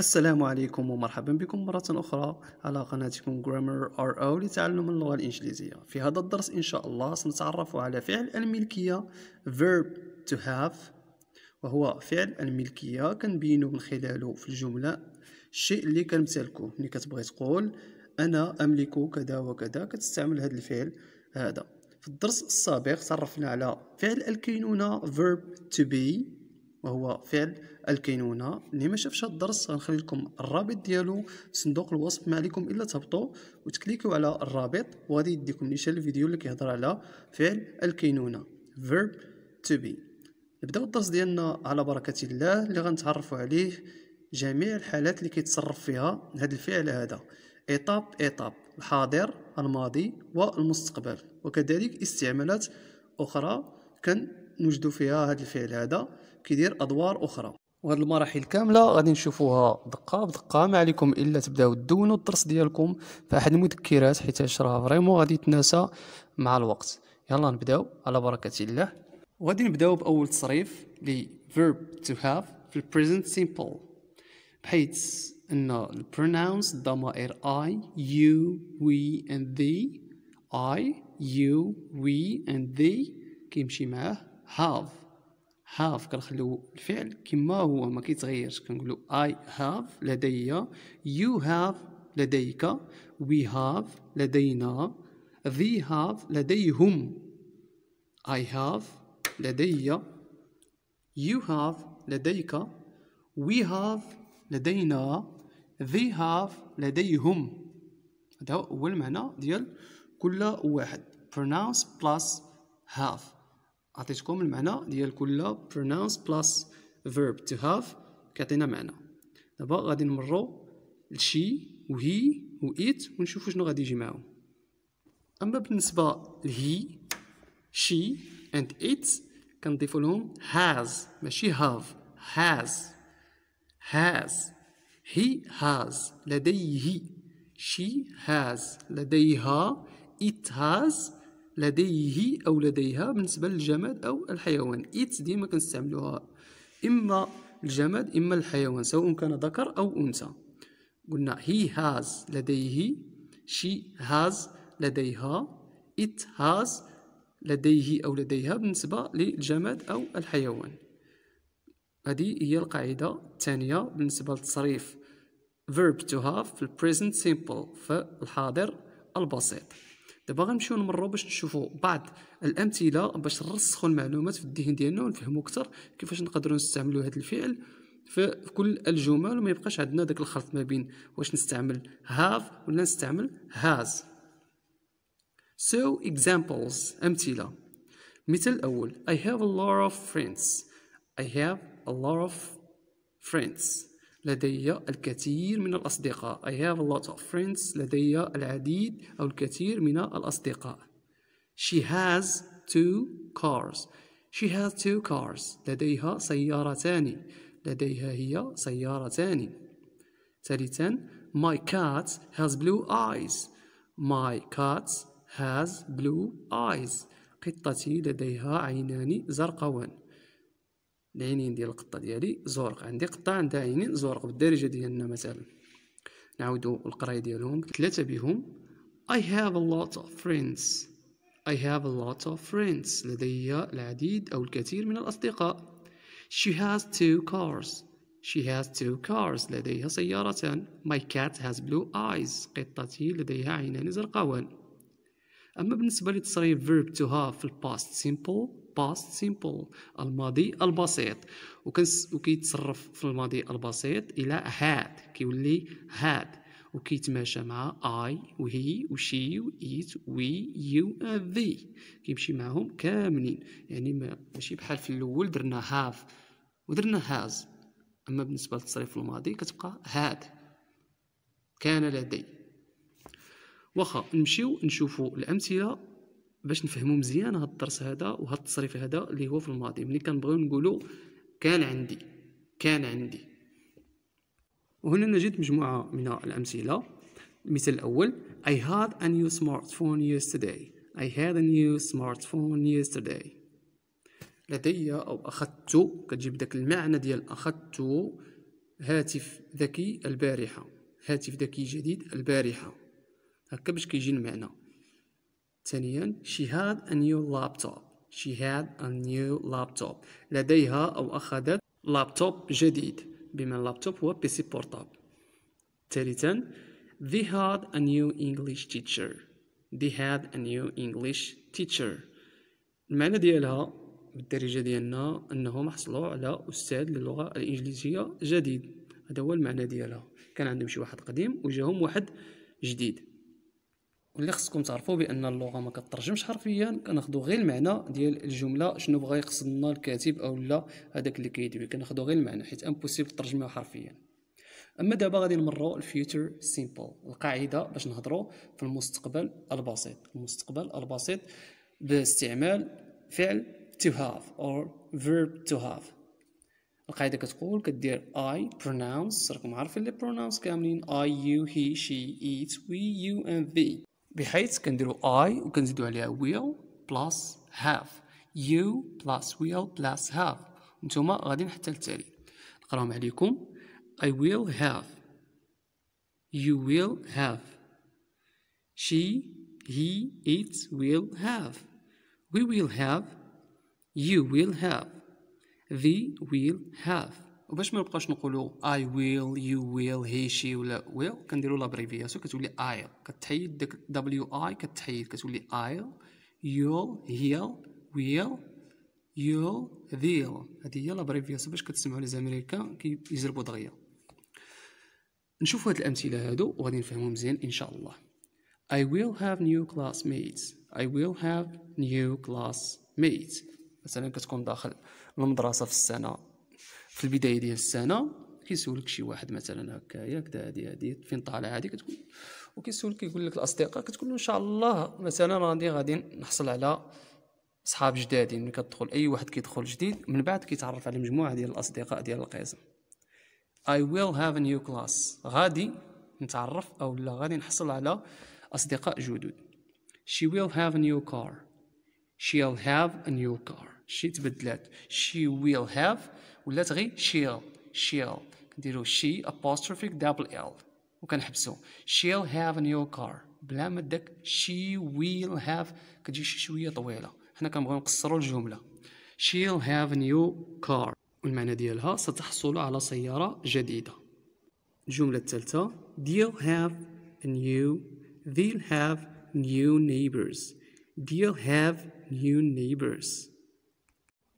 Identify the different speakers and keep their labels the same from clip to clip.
Speaker 1: السلام عليكم ومرحبا بكم مرة أخرى على قناتكم Grammar RO لتعلم اللغة الإنجليزية في هذا الدرس إن شاء الله سنتعرف على فعل الملكية verb to have وهو فعل الملكية كنبينو من خلاله في الجملة الشيء اللي كنمتلكو ملي كتبغي تقول أنا أملك كذا وكذا كتستعمل هذا الفعل هذا في الدرس السابق تعرفنا على فعل الكينونة verb to be وهو فعل الكينونة اللي ما شافش الدرس غنخلي لكم الرابط ديالو في صندوق الوصف ما عليكم الا تهبطوا وتكليكيو على الرابط وغادي يديكم نيشان الفيديو اللي كيهضر على فعل الكينونة verb to be نبداو الدرس ديالنا على بركة الله اللي غنتعرفوا عليه جميع الحالات اللي كيتصرف فيها هذا الفعل هذا ايطاب ايطاب الحاضر الماضي والمستقبل وكذلك استعمالات اخرى كنوجدوا فيها هذا الفعل هذا كيدير ادوار اخرى وهاد المراحل كامله غادي نشوفوها دقه بدقه ما عليكم الا تبداو تدونوا الدرس ديالكم في احد المذكرات حيت راه فريمون غادي يتناسى مع الوقت يلا نبداو على بركه الله وغادي نبداو باول تصريف لي verb to have في present simple بحيث ان البرونونس الضمائر اي يو وي اند ذي اي يو وي اند ذي كيمشي معاه have هاف كنخليو الفعل كما هو ما كيتغيرش كنقولو اي هاف لدي يو هاف لديك وي هاف لدينا ذي هاف لديهم اي هاف لدي يو هاف لديك وي هاف لدينا ذي هاف لديهم هذا هو المعنى ديال كل واحد pronounce plus have عطيتكم المعنى ديال كل pronounce plus verb to have كيعطينا معنى دابا غادي نمرو لشي وهي وإت ونشوفو شنو غادي يجي معاهم أما بالنسبة لهي شي and it كنضيفو لهم has ماشي have has has he has لديه she has لديها it has لديه أو لديها بالنسبة للجماد أو الحيوان ايت ديما كنستعملوها إما الجماد إما الحيوان سواء كان ذكر أو أنثى قلنا he has لديه she has لديها it has لديه أو لديها بالنسبة للجماد أو الحيوان هذه هي القاعدة الثانية بالنسبة للتصريف verb to have في present simple في الحاضر البسيط دابا غنمشيو نمرو باش نشوفو بعض الامثله باش نرسخو المعلومات في الذهن ديالنا ونفهمو اكثر كيفاش نقدروا نستعملو هذا الفعل في كل الجمل وما يبقاش عندنا داك الخلط ما بين واش نستعمل هاف ولا نستعمل هاز so examples امثله مثل الاول اي هاف ا لوت اوف فريندز i have a lot of friends لدي الكثير من الأصدقاء I have a lot of friends لدي العديد أو الكثير من الأصدقاء She has two cars She has two cars لديها سيارتان لديها هي سيارتان ثالثا My cat has blue eyes My cat has blue eyes قطتي لديها عينان زرقاوان العينين ديال القطه ديالي زورق عندي قطه عندها عينين زورق بالدارجه ديالنا مثلا نعاودو القرايه ديالهم ثلاثه بهم I have a lot of friends I have a lot of friends لدي العديد أو الكثير من الأصدقاء She has two cars She has two cars لديها سيارتان My cat has blue eyes قطتي لديها عينان زرقاوان أما بالنسبة لتصريف verb to have في الباست simple باست سيمبل الماضي البسيط وكيتصرف في الماضي البسيط الى هاد كيولي هاد وكيتماشى مع اي وهي وشي وإيت وي يو ذي كيمشي معاهم كاملين يعني ماشي بحال في الاول درنا هاف ودرنا هاز اما بالنسبه للتصريف الماضي كتبقى هاد كان لدي واخا نمشيو نشوفو الامثله باش نفهمو مزيان هاد الدرس هذا وهاد التصريف هذا اللي هو في الماضي ملي كنبغيو نقولو كان عندي كان عندي وهنا نجد مجموعة من الأمثلة المثال الأول I had a new smartphone yesterday I had a new smartphone yesterday لدي أو أخذت كتجيب داك المعنى ديال أخذت هاتف ذكي البارحة هاتف ذكي جديد البارحة هكا باش كيجي المعنى ثانيا she had a new laptop she had a new laptop لديها أو أخذت لابتوب جديد بما اللابتوب هو بيسي بورتاب ثالثا they had a new English teacher they had a new English teacher المعنى ديالها بالدرجة ديالنا أنهم حصلوا على أستاذ للغة الإنجليزية جديد هذا هو المعنى ديالها كان عندهم شي واحد قديم وجاهم واحد جديد واللي خصكم تعرفوا بان اللغه ما كترجمش حرفيا كناخذوا غير المعنى ديال الجمله شنو بغا يقصد لنا الكاتب او لا هذاك اللي كيدوي كناخذوا غير المعنى حيت امبوسيبل ترجمها حرفيا اما دابا غادي نمروا الفيوتشر سيمبل القاعده باش نهضروا في المستقبل البسيط المستقبل البسيط باستعمال فعل to have or verb to have القاعدة كتقول كدير I pronounce راكم عارفين لي pronounce كاملين I, you, he, she, it, we, you and they بحيث كنديرو I وكنزيدو عليها will بلاس هاف يو بلاس ويل بلاس هاف نتوما غاديين حتى التالي نقراهم عليكم I will have you will have she he it will have we will have you will have they will have وباش ما نبقاوش نقولوا اي ويل يو ويل هي شي ولا ويل كنديروا لابريفياسيون كتولي اي كتحيد داك دبليو اي كتحيد كتولي اي يو هيل ويل يو ذيل هذه هي لابريفياسيون باش كتسمعوا لي زامريكان كيجربوا دغيا نشوفوا هاد الامثله هادو وغادي نفهمهم مزيان ان شاء الله I will have new classmates I will have new classmates مثلا كتكون داخل المدرسه في السنه في البدايه ديال السنه كيسولك شي واحد مثلا هكايا كذا هادي هادي فين طالع هادي كتقول وكيسولك كيقول لك الاصدقاء كتقول ان شاء الله مثلا غادي غادي نحصل على صحاب جدادين ملي كتدخل اي واحد كيدخل جديد من بعد كيتعرف على مجموعه ديال الاصدقاء ديال القسم I will have a new class غادي نتعرف او لا غادي نحصل على اصدقاء جدد she will have a new car she'll have a new car she تبدلات she will have ولات غير شيل شيل كنديرو شي ابوستروفيك دبل ال وكنحبسو she'll have نيو new car بلا ما داك she will have كتجي شي شويه طويله حنا كنبغيو نقصرو الجمله she'll have نيو new car والمعنى ديالها ستحصل على سياره جديده الجمله الثالثه they'll have نيو new هاف نيو نيبرز ديل they'll have new neighbors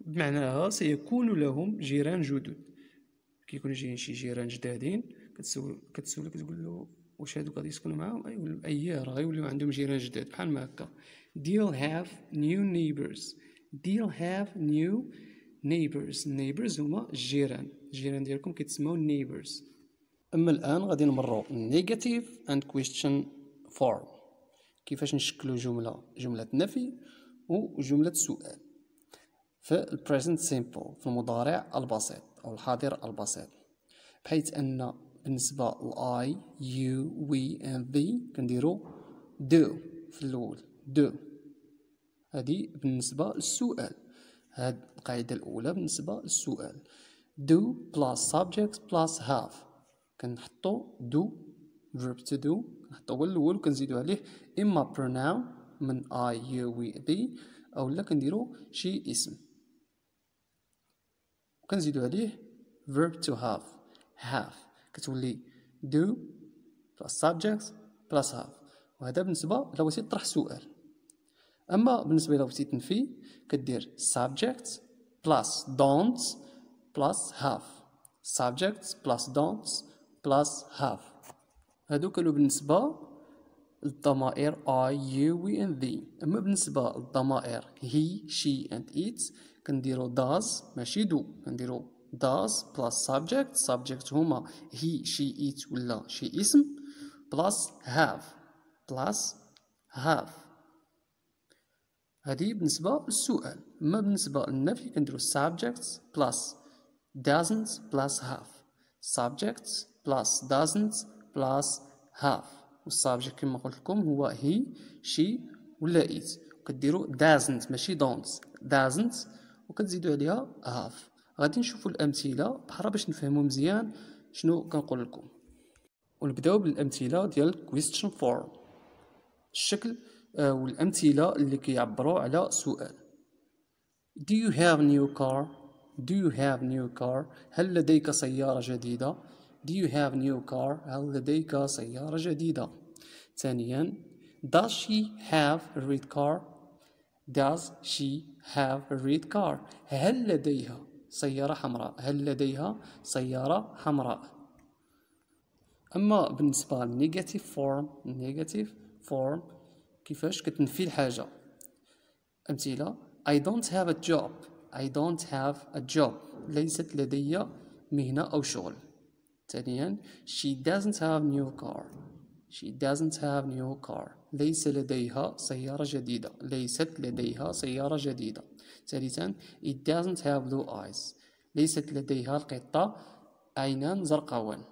Speaker 1: بمعناها سيكون لهم جيران جدد كيكون جايين شي جيران جدادين كتسول كتسول كتقول له واش هادو غادي يسكنوا معاهم اي لهم اي راه غيوليو عندهم جيران جداد بحال ما هكا ديل هاف نيو نيبرز ديل هاف نيو نيبرز نيبرز هما الجيران الجيران ديالكم كيتسموا نيبرز اما الان غادي نمروا نيجاتيف اند كويستشن فورم كيفاش نشكلوا جمله جمله نفي وجمله سؤال في البريزنت سيمبل في المضارع البسيط أو الحاضر البسيط بحيث أن بالنسبة لاي يو وي اند ذي كنديرو دو في الأول دو هذه بالنسبة للسؤال هاد القاعدة الأولى بالنسبة للسؤال دو بلاس subject بلاس هاف كنحطو دو فيرب تو دو كنحطو هو الأول وكنزيدو عليه إما pronoun من اي يو وي we, او لا كنديرو شي اسم وكنزيدو عليه verb to have have كتولي do plus subject plus have وهذا بالنسبة إلا بغيتي تطرح سؤال أما بالنسبة إلا بغيتي تنفي كدير subject plus don't plus have subject plus don't plus have هادو كانوا بالنسبة للضمائر I, you, we and they أما بالنسبة للضمائر he, she and it كنديرو داز ماشي دو كنديرو داز بلاس سابجكت سابجكت هما هي شي ايت ولا شي اسم بلاس هاف بلاس هاف هذه بالنسبة للسؤال أما بالنسبة للنفي كنديرو سابجكت بلاس doesn't بلاس هاف سابجكت بلاس doesn't بلاس هاف والسابجكت كما قلت لكم هو هي شي ولا ايت كديرو doesn't ماشي don't doesn't وكنزيدو عليها هاف غادي نشوفو الامثله بحال باش نفهمو مزيان شنو كنقول لكم ونبداو بالامثله ديال question form الشكل آه، والامثله اللي كيعبروا على سؤال do you have new car do you have new car هل لديك سياره جديده do you have new car هل لديك سياره جديده ثانيا does she have a red car Does she have a red car? هل لديها سيارة حمراء؟ هل لديها سيارة حمراء؟ أما بالنسبة للنيجاتيف فورم نيجاتيف فورم كيفاش كتنفي الحاجة أمثلة I don't have a job I don't have a job ليست لدي مهنة أو شغل ثانيا she doesn't have new car she doesn't have new car ليس لديها سيارة جديدة ليست لديها سيارة جديدة ثالثا it doesn't have blue eyes ليست لديها القطة عينان زرقاوان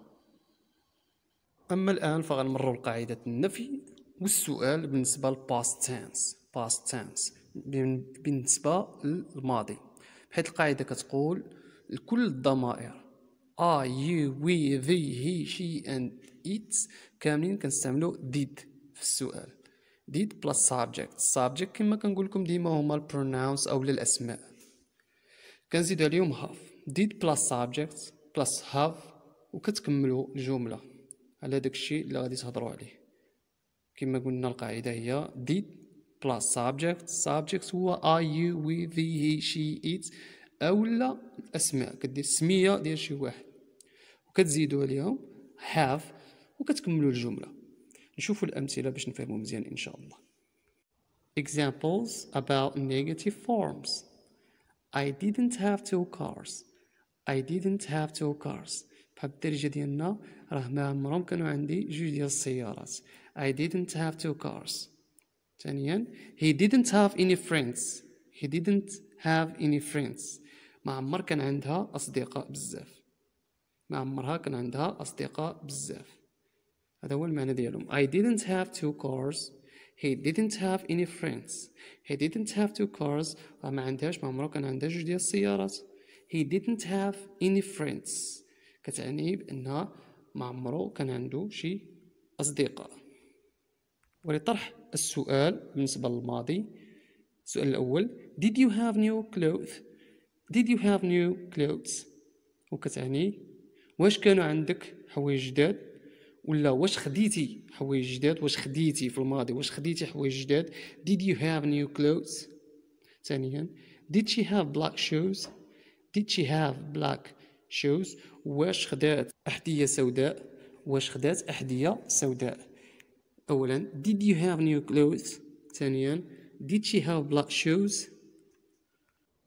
Speaker 1: أما الآن فغنمروا لقاعدة النفي والسؤال بالنسبة للباست تانس باست تانس بالنسبة للماضي حيث القاعدة كتقول لكل الضمائر I, you, we, they, he, she and it كاملين كنستعملو did في السؤال ديد بلس subject subject كما كنقول لكم ديما هما البرونونس او الاسماء كنزيدو عليهم هاف ديد بلس subject بلس هاف وكتكملوا الجمله على داكشي اللي غادي تهضروا عليه كما قلنا القاعده هي ديد بلس subject subject هو I you we they he she it لا الاسماء كدير السميه ديال شي واحد وكتزيدوا عليهم هاف وكتكملوا الجمله نشوفوا الأمثلة باش نفهموا مزيان إن شاء الله Examples about negative forms I didn't have two cars I didn't have two cars بحال الدرجه ديالنا راه ما عمرهم كانوا عندي جوج ديال السيارات I didn't have two cars ثانيا he didn't have any friends he didn't have any friends ما عمر كان عندها أصدقاء بزاف ما عمرها كان عندها أصدقاء بزاف هذا هو المعنى ديالهم I didn't have two cars he didn't have any friends he didn't have two cars ما عندهاش ما عمرو كان عندها جوج ديال السيارات he didn't have any friends كتعني بانها ما عمرو كان عنده شي اصدقاء ولطرح السؤال بالنسبه للماضي السؤال الاول did you have new clothes did you have new clothes وكتعني واش كانوا عندك حوايج جداد ولا واش خديتي حوايج جداد واش خديتي في الماضي واش خديتي حوايج جداد did you have new clothes ثانيا did she have black shoes did she have black shoes واش خدات احذيه سوداء واش خدات احذيه سوداء اولا did you have new clothes ثانيا did she have black shoes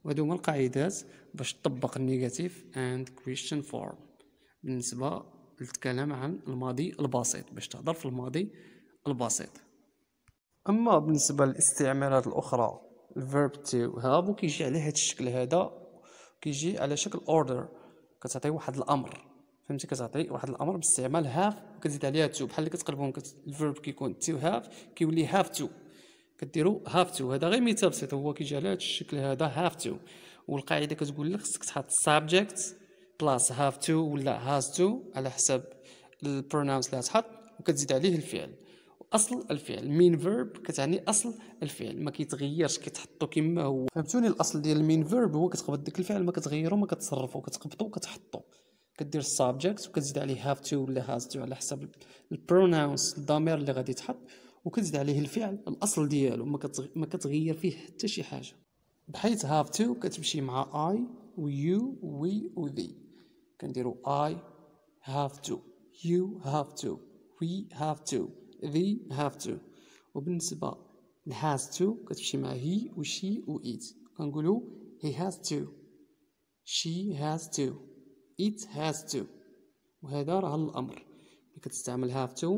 Speaker 1: وهادو هما القاعدات باش تطبق النيجاتيف اند question form بالنسبه نتكلم عن الماضي البسيط باش تهضر في الماضي البسيط اما بالنسبه للاستعمالات الاخرى الفيرب تو هاب كيجي على هذا الشكل هذا كيجي على شكل اوردر كتعطي واحد الامر فهمتي كتعطي واحد الامر باستعمال هاف كتزيد عليها تو بحال اللي كتقلبهم كت... الفيرب كيكون تو هاف كيولي هاف تو كديروا هاف تو هذا غير مثال بسيط هو كيجي على هذا الشكل هذا هاف تو والقاعده كتقول لك خصك تحط سابجكت بلاس هاف تو ولا هاز تو على حسب البرونونس اللي تحط وكتزيد عليه الفعل اصل الفعل مين فيرب كتعني اصل الفعل ما كيتغيرش كيتحطو كما هو فهمتوني الاصل ديال المين فيرب هو كتقبض ديك الفعل ما كتغيرو ما كتصرفو كتقبضو كتحطو كدير السابجكت وكتزيد عليه هاف تو ولا هاز تو على حسب البرونونس الضمير اللي غادي تحط وكتزيد عليه الفعل الاصل ديالو ما, كتغ... ما كتغير فيه حتى شي حاجه بحيث هاف تو كتمشي مع اي ويو وي وذي كنديرو I have to you have to we have to they have to وبالنسبة ل has to كتمشي مع he و she و it كنقولو he has to she has to it has to وهذا راه الأمر كتستعمل have to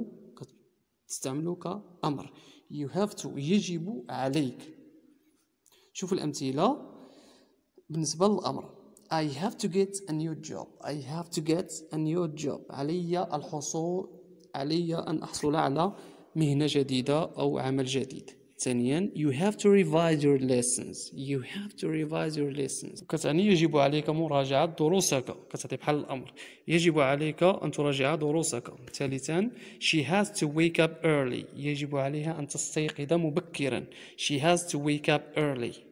Speaker 1: كتستعملو كأمر you have to يجب عليك شوفوا الأمثلة بالنسبة للأمر I have to get a new job I have to get a new job علي الحصول علي أن أحصل على مهنة جديدة أو عمل جديد ثانيا you have to revise your lessons you have to revise your lessons كتعني يجب عليك مراجعة دروسك كتعطي بحال الأمر يجب عليك أن تراجع دروسك ثالثا she has to wake up early يجب عليها أن تستيقظ مبكرا she has to wake up early